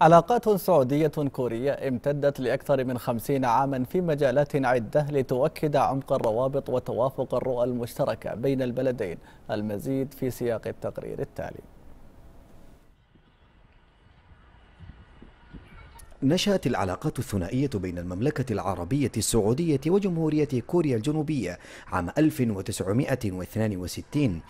علاقات سعودية كورية امتدت لأكثر من خمسين عاما في مجالات عدة لتؤكد عمق الروابط وتوافق الرؤى المشتركة بين البلدين المزيد في سياق التقرير التالي نشأت العلاقات الثنائية بين المملكة العربية السعودية وجمهورية كوريا الجنوبية عام 1962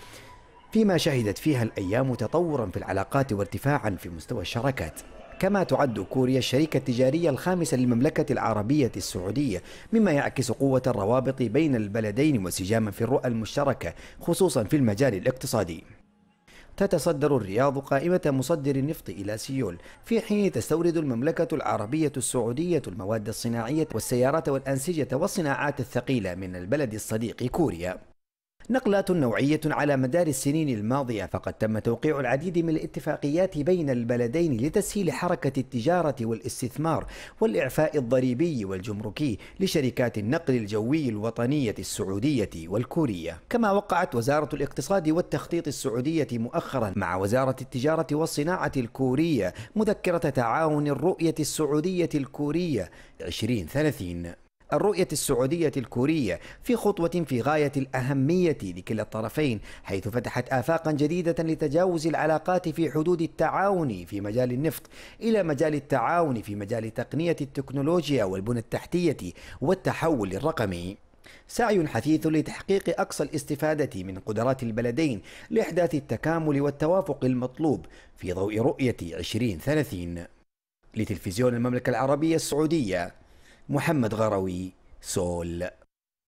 فيما شهدت فيها الأيام تطورا في العلاقات وارتفاعا في مستوى الشراكات كما تعد كوريا الشريك التجاري الخامس للمملكة العربية السعودية مما يعكس قوة الروابط بين البلدين وانسجاما في الرؤى المشتركة خصوصا في المجال الاقتصادي تتصدر الرياض قائمة مصدر النفط إلى سيول في حين تستورد المملكة العربية السعودية المواد الصناعية والسيارات والأنسجة والصناعات الثقيلة من البلد الصديق كوريا نقلات نوعية على مدار السنين الماضية فقد تم توقيع العديد من الاتفاقيات بين البلدين لتسهيل حركة التجارة والاستثمار والإعفاء الضريبي والجمركي لشركات النقل الجوي الوطنية السعودية والكورية كما وقعت وزارة الاقتصاد والتخطيط السعودية مؤخرا مع وزارة التجارة والصناعة الكورية مذكرة تعاون الرؤية السعودية الكورية 2030 الرؤية السعودية الكورية في خطوة في غاية الأهمية لكلا الطرفين حيث فتحت آفاقا جديدة لتجاوز العلاقات في حدود التعاون في مجال النفط إلى مجال التعاون في مجال تقنية التكنولوجيا والبنى التحتية والتحول الرقمي سعي حثيث لتحقيق أقصى الاستفادة من قدرات البلدين لإحداث التكامل والتوافق المطلوب في ضوء رؤية 2030 لتلفزيون المملكة العربية السعودية محمد غروي سول